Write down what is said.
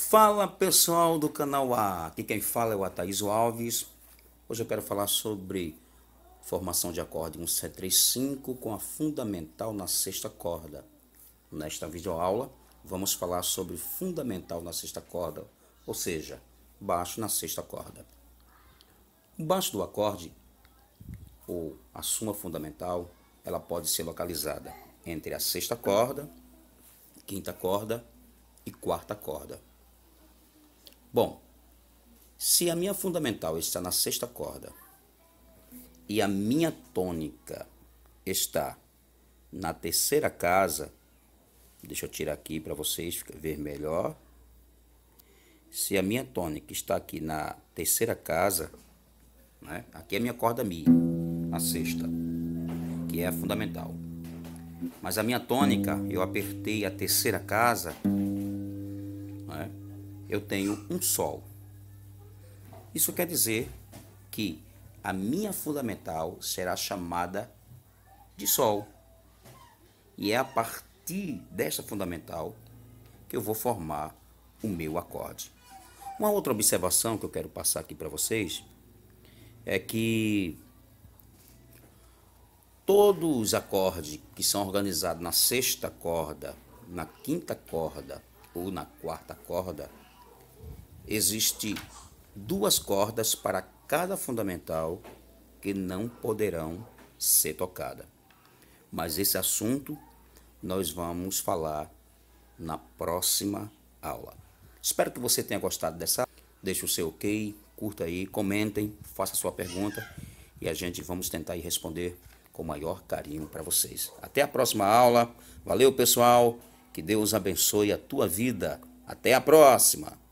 Fala pessoal do canal A, aqui quem fala é o Ataíso Alves. Hoje eu quero falar sobre formação de acorde 1735 com a fundamental na sexta corda. Nesta videoaula vamos falar sobre fundamental na sexta corda, ou seja, baixo na sexta corda. O baixo do acorde, ou a suma fundamental, ela pode ser localizada entre a sexta corda, quinta corda e quarta corda. Bom, se a minha fundamental está na sexta corda e a minha tônica está na terceira casa, deixa eu tirar aqui para vocês ver melhor. Se a minha tônica está aqui na terceira casa, né? aqui é a minha corda Mi, a sexta, que é a fundamental. Mas a minha tônica, eu apertei a terceira casa, né? eu tenho um sol. Isso quer dizer que a minha fundamental será chamada de sol. E é a partir desta fundamental que eu vou formar o meu acorde. Uma outra observação que eu quero passar aqui para vocês é que todos os acordes que são organizados na sexta corda, na quinta corda ou na quarta corda Existem duas cordas para cada fundamental que não poderão ser tocadas. Mas esse assunto nós vamos falar na próxima aula. Espero que você tenha gostado dessa aula. Deixe o seu ok, curta aí, comentem, faça sua pergunta e a gente vamos tentar responder com o maior carinho para vocês. Até a próxima aula. Valeu, pessoal. Que Deus abençoe a tua vida. Até a próxima.